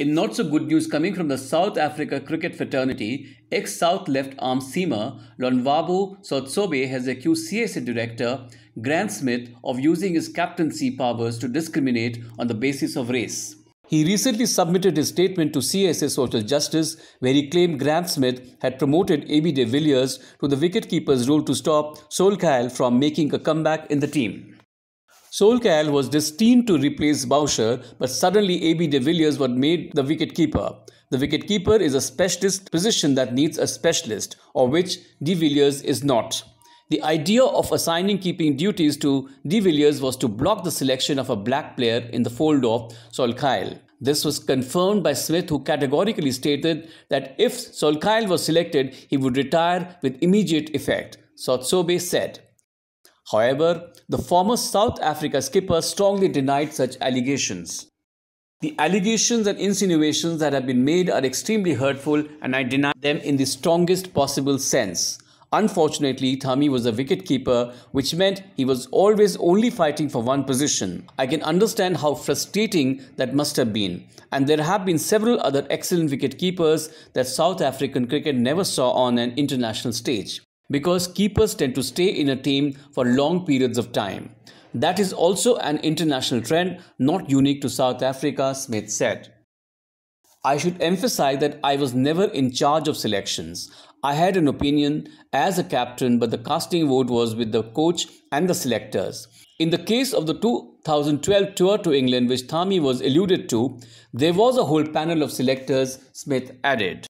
In not so good news coming from the South Africa cricket fraternity, ex South left arm seamer Lonwabu Sotsobe has accused CSA director Grant Smith of using his captaincy powers to discriminate on the basis of race. He recently submitted his statement to CSA Social Justice, where he claimed Grant Smith had promoted AB de Villiers to the wicketkeeper's role to stop Solkhail from making a comeback in the team. Solkail was destined to replace Boucher, but suddenly AB de Villiers was made the wicketkeeper. The wicketkeeper is a specialist position that needs a specialist, of which de Villiers is not. The idea of assigning keeping duties to de Villiers was to block the selection of a black player in the fold of Solkail. This was confirmed by Smith, who categorically stated that if Solkail was selected, he would retire with immediate effect, Sotsobe said. However, the former South Africa skipper strongly denied such allegations. The allegations and insinuations that have been made are extremely hurtful and I deny them in the strongest possible sense. Unfortunately, Thami was a wicketkeeper, which meant he was always only fighting for one position. I can understand how frustrating that must have been. And there have been several other excellent wicketkeepers that South African cricket never saw on an international stage because keepers tend to stay in a team for long periods of time. That is also an international trend, not unique to South Africa, Smith said. I should emphasize that I was never in charge of selections. I had an opinion as a captain, but the casting vote was with the coach and the selectors. In the case of the 2012 tour to England, which Thami was alluded to, there was a whole panel of selectors, Smith added.